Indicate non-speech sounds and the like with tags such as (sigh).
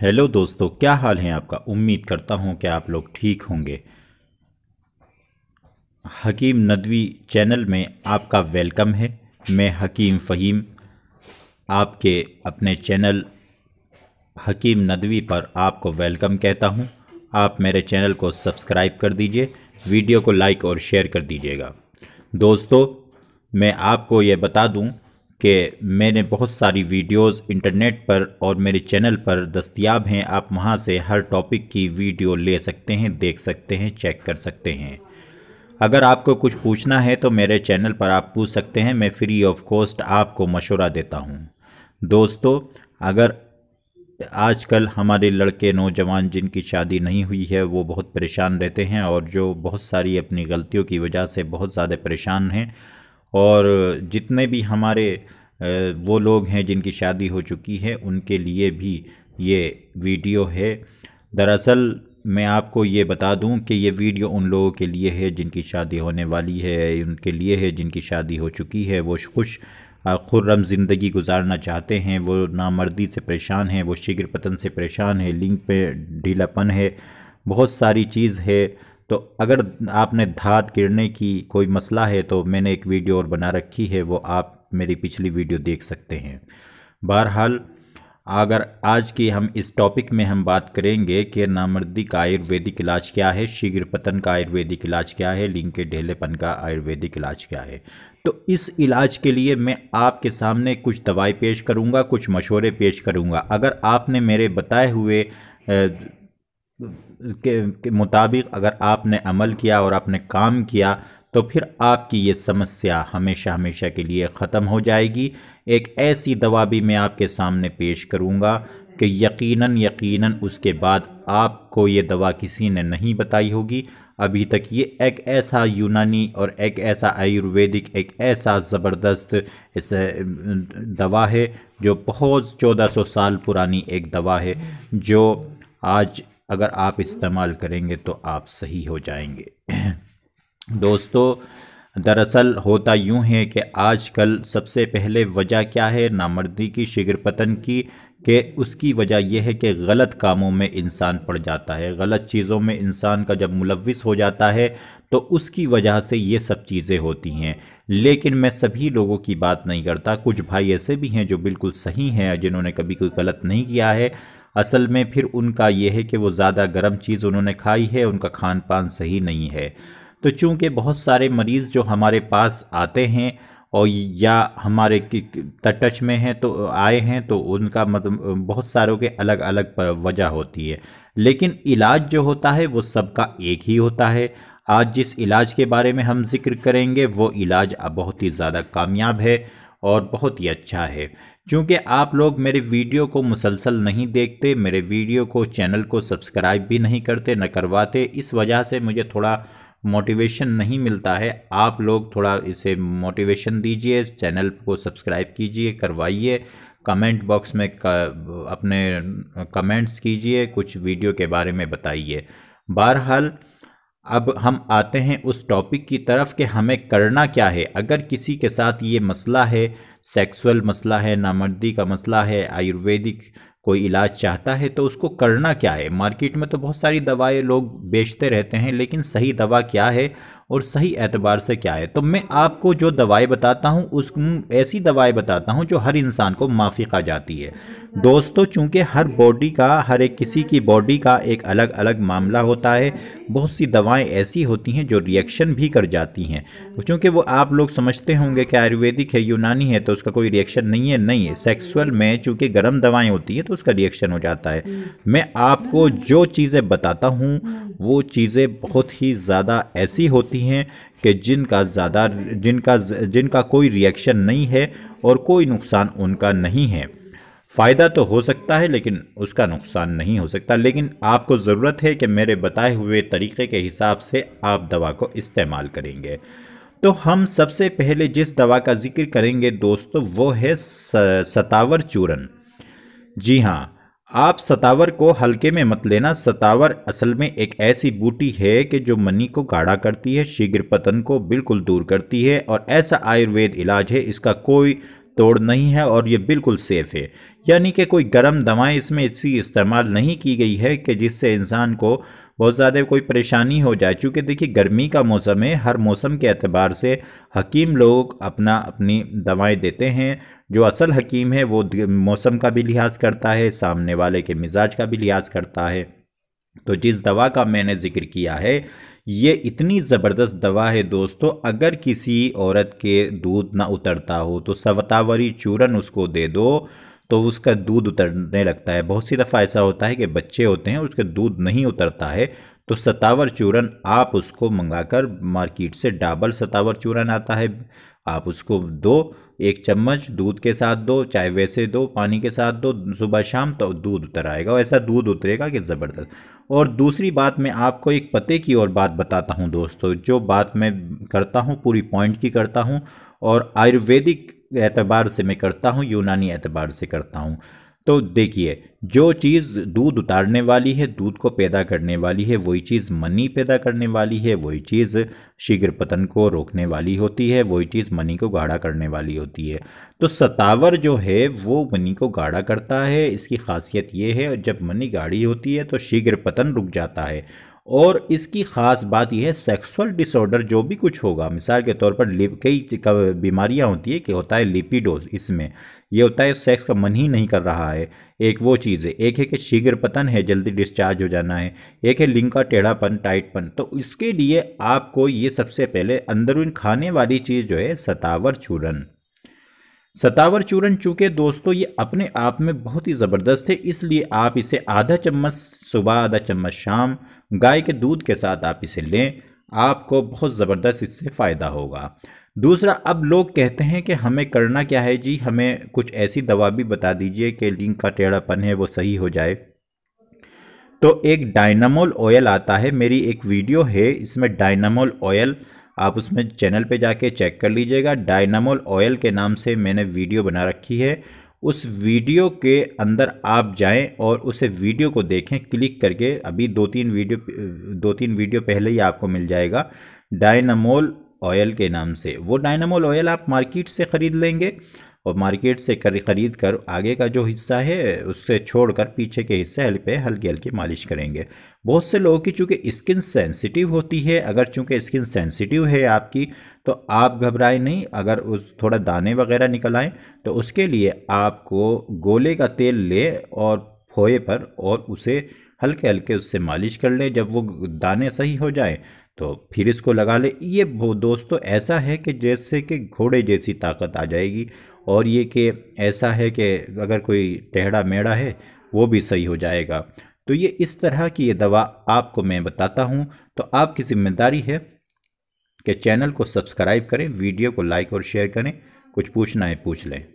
hello दोस्तों क्या हाल है आपका उम्मीद करता हूँ कि आप लोग ठीक होंगे हकीम नदवी चैनल में आपका वेलकम है मैं हकीम फ़हीम आपके अपने चैनल हकीम नदवी पर आपको वेलकम कहता हूँ आप मेरे चैनल को सब्सक्राइब कर दीजिए वीडियो को लाइक और शेयर कर दीजिएगा दोस्तों मैं आपको ये बता दूं कि मैंने बहुत सारी वीडियोस इंटरनेट पर और मेरे चैनल पर दस्तियाब हैं आप वहाँ से हर टॉपिक की वीडियो ले सकते हैं देख सकते हैं चेक कर सकते हैं अगर आपको कुछ पूछना है तो मेरे चैनल पर आप पूछ सकते हैं मैं फ्री ऑफ कॉस्ट आपको मशवरा देता हूँ दोस्तों अगर आजकल हमारे लड़के नौजवान जिनकी शादी नहीं हुई है वो बहुत परेशान रहते हैं और जो बहुत सारी अपनी गलतियों की वजह से बहुत ज़्यादा परेशान हैं और जितने भी हमारे वो लोग हैं जिनकी शादी हो चुकी है उनके लिए भी ये वीडियो है दरअसल मैं आपको ये बता दूं कि ये वीडियो उन लोगों के लिए है जिनकी शादी होने वाली है उनके लिए है जिनकी शादी हो चुकी है वो खुश खुर्रम ज़िंदगी गुजारना चाहते हैं वो नामर्दी से परेशान हैं वो शिगर पतन से परेशान है लिंग पे ढीलापन है बहुत सारी चीज़ है तो अगर आपने धात गिरने की कोई मसला है तो मैंने एक वीडियो और बना रखी है वो आप मेरी पिछली वीडियो देख सकते हैं बहरहाल अगर आज की हम इस टॉपिक में हम बात करेंगे कि नामर्दी का आयुर्वेदिक इलाज क्या है शीघ्र पतन का आयुर्वेदिक इलाज क्या है लिंग के ढेलेपन का आयुर्वेदिक इलाज क्या है तो इस इलाज के लिए मैं आपके सामने कुछ दवाई पेश करूंगा कुछ मशवरे पेश करूंगा अगर आपने मेरे बताए हुए के, के मुताबिक अगर आपने अमल किया और आपने काम किया तो फिर आपकी ये समस्या हमेशा हमेशा के लिए ख़त्म हो जाएगी एक ऐसी दवा भी मैं आपके सामने पेश करूँगा कि यकीनन यकीनन उसके बाद आपको ये दवा किसी ने नहीं बताई होगी अभी तक ये एक ऐसा यूनानी और एक ऐसा आयुर्वेदिक एक ऐसा ज़बरदस्त इस दवा है जो बहुत चौदह सौ साल पुरानी एक दवा है जो आज अगर आप इस्तेमाल करेंगे तो आप सही हो जाएंगे (clears throat) दोस्तों दरअसल होता यूं है कि आजकल सबसे पहले वजह क्या है नामर्दी की पतन की कि उसकी वजह यह है कि गलत कामों में इंसान पड़ जाता है गलत चीज़ों में इंसान का जब मुलविस हो जाता है तो उसकी वजह से ये सब चीज़ें होती हैं लेकिन मैं सभी लोगों की बात नहीं करता कुछ भाई ऐसे भी हैं जो बिल्कुल सही हैं जिन्होंने कभी कोई गलत नहीं किया है असल में फिर उनका यह है कि वो ज़्यादा गर्म चीज़ उन्होंने खाई है उनका खान पान सही नहीं है तो चूँकि बहुत सारे मरीज़ जो हमारे पास आते हैं और या हमारे टच में हैं तो आए हैं तो उनका मतलब बहुत सारों के अलग अलग वजह होती है लेकिन इलाज जो होता है वो सबका एक ही होता है आज जिस इलाज के बारे में हम जिक्र करेंगे वो इलाज बहुत ही ज़्यादा कामयाब है और बहुत ही अच्छा है क्योंकि आप लोग मेरे वीडियो को मुसलसल नहीं देखते मेरे वीडियो को चैनल को सब्सक्राइब भी नहीं करते न करवाते इस वजह से मुझे थोड़ा मोटिवेशन नहीं मिलता है आप लोग थोड़ा इसे मोटिवेशन दीजिए इस चैनल को सब्सक्राइब कीजिए करवाइए कमेंट बॉक्स में अपने कमेंट्स कीजिए कुछ वीडियो के बारे में बताइए बहरहाल अब हम आते हैं उस टॉपिक की तरफ कि हमें करना क्या है अगर किसी के साथ ये मसला है सेक्सुअल मसला है नामर्दी का मसला है आयुर्वेदिक कोई इलाज चाहता है तो उसको करना क्या है मार्केट में तो बहुत सारी दवाएं लोग बेचते रहते हैं लेकिन सही दवा क्या है और सही एतबार से क्या है तो मैं आपको जो दवाई बताता हूँ उस ऐसी दवाई बताता हूँ जो हर इंसान को माफी खा जाती है दोस्तों चूँकि हर बॉडी का हर एक किसी की बॉडी का एक अलग अलग मामला होता है बहुत सी दवाएं ऐसी होती हैं जो रिएक्शन भी कर जाती हैं क्योंकि वो आप लोग समझते होंगे कि आयुर्वेदिक है यूनानी है तो उसका कोई रिएक्शन नहीं है नहीं है सेक्सुअल में चूँकि गर्म दवाएँ होती हैं तो उसका रिएक्शन हो जाता है मैं आपको जो चीज़ें बताता हूँ वो चीज़ें बहुत ही ज़्यादा ऐसी होती हैं कि जिनका ज़्यादा जिनका जिनका कोई रिएक्शन नहीं है और कोई नुकसान उनका नहीं है फ़ायदा तो हो सकता है लेकिन उसका नुकसान नहीं हो सकता लेकिन आपको ज़रूरत है कि मेरे बताए हुए तरीके के हिसाब से आप दवा को इस्तेमाल करेंगे तो हम सबसे पहले जिस दवा का जिक्र करेंगे दोस्तों वो है सतावर चूरन जी हाँ आप सतावर को हल्के में मत लेना सतावर असल में एक ऐसी बूटी है कि जो मनी को गाढ़ा करती है शीघ्र पतन को बिल्कुल दूर करती है और ऐसा आयुर्वेद इलाज है इसका कोई तोड़ नहीं है और ये बिल्कुल सेफ़ है यानी कि कोई गर्म दवाएं इसमें इसी इस्तेमाल नहीं की गई है कि जिससे इंसान को बहुत ज़्यादा कोई परेशानी हो जाए चूँकि देखिए गर्मी का मौसम है हर मौसम के अतबार से हकीम लोग अपना अपनी दवाएँ देते हैं जो असल हकीम है वो मौसम का भी लिहाज करता है सामने वाले के मिजाज का भी लिहाज करता है तो जिस दवा का मैंने जिक्र किया है ये इतनी ज़बरदस्त दवा है दोस्तों अगर किसी औरत के दूध ना उतरता हो तो सवतावरी चूरन उसको दे दो तो उसका दूध उतरने लगता है बहुत सी दफ़ा ऐसा होता है कि बच्चे होते हैं उसका दूध नहीं उतरता है तो सतावर चूरन आप उसको मंगाकर मार्केट से डबल सतावर चूरन आता है आप उसको दो एक चम्मच दूध के साथ दो चाहे वैसे दो पानी के साथ दो सुबह शाम तो दूध उतर आएगा ऐसा दूध उतरेगा कि ज़बरदस्त और दूसरी बात मैं आपको एक पते की और बात बताता हूँ दोस्तों जो बात मैं करता हूँ पूरी पॉइंट की करता हूँ और आयुर्वेदिक एतबार से मैं करता हूँ यूनानी एतबार से करता हूँ तो देखिए जो चीज़ दूध उतारने वाली है दूध को पैदा करने वाली है वही चीज़ मनी पैदा करने वाली है वही चीज़ शीघ्र पतन को रोकने वाली होती है वही चीज़ मनी को गाढ़ा करने वाली होती है तो सतावर जो है वो मनी को गाढ़ा करता है इसकी खासियत ये है और जब मनी गाढ़ी होती है तो शीघ्र पतन रुक जाता है और इसकी ख़ास बात यह है सेक्सुअल डिसऑर्डर जो भी कुछ होगा मिसाल के तौर पर कई बीमारियां होती है कि होता है लिपिडोज इसमें ये होता है सेक्स का मन ही नहीं कर रहा है एक वो चीज़ है एक है कि शीघ्र पतन है जल्दी डिस्चार्ज हो जाना है एक है लिंग का टेढ़ापन टाइटपन तो इसके लिए आपको ये सबसे पहले अंदरून खाने वाली चीज़ जो है सतावर चूरन सतावर चूर्ण चूँकि दोस्तों ये अपने आप में बहुत ही ज़बरदस्त है इसलिए आप इसे आधा चम्मच सुबह आधा चम्मच शाम गाय के दूध के साथ आप इसे लें आपको बहुत ज़बरदस्त इससे फ़ायदा होगा दूसरा अब लोग कहते हैं कि हमें करना क्या है जी हमें कुछ ऐसी दवा भी बता दीजिए कि लिंग का टेढ़ापन है वो सही हो जाए तो एक डायनामोल ऑयल आता है मेरी एक वीडियो है इसमें डायनामोल ऑयल आप उसमें चैनल पे जाके चेक कर लीजिएगा डायनामोल ऑयल के नाम से मैंने वीडियो बना रखी है उस वीडियो के अंदर आप जाएं और उसे वीडियो को देखें क्लिक करके अभी दो तीन वीडियो दो तीन वीडियो पहले ही आपको मिल जाएगा डायनामोल ऑयल के नाम से वो डायनामोल ऑयल आप मार्केट से ख़रीद लेंगे और मार्केट से कर खरीद कर आगे का जो हिस्सा है उससे छोड़कर पीछे के हिस्से पे हल्की हल्की मालिश करेंगे बहुत से लोगों की चूँकि स्किन सेंसिटिव होती है अगर चूँकि स्किन सेंसिटिव है आपकी तो आप घबराए नहीं अगर उस थोड़ा दाने वगैरह निकल आएँ तो उसके लिए आपको गोले का तेल ले और फोए पर और उसे हल्के हल्के उससे मालिश कर लें जब वो दाने सही हो जाए तो फिर इसको लगा ले ये दोस्तों ऐसा है कि जैसे कि घोड़े जैसी ताकत आ जाएगी और ये कि ऐसा है कि अगर कोई टेढ़ा मेढ़ा है वो भी सही हो जाएगा तो ये इस तरह की ये दवा आपको मैं बताता हूँ तो आपकी जिम्मेदारी है कि चैनल को सब्सक्राइब करें वीडियो को लाइक और शेयर करें कुछ पूछना है पूछ लें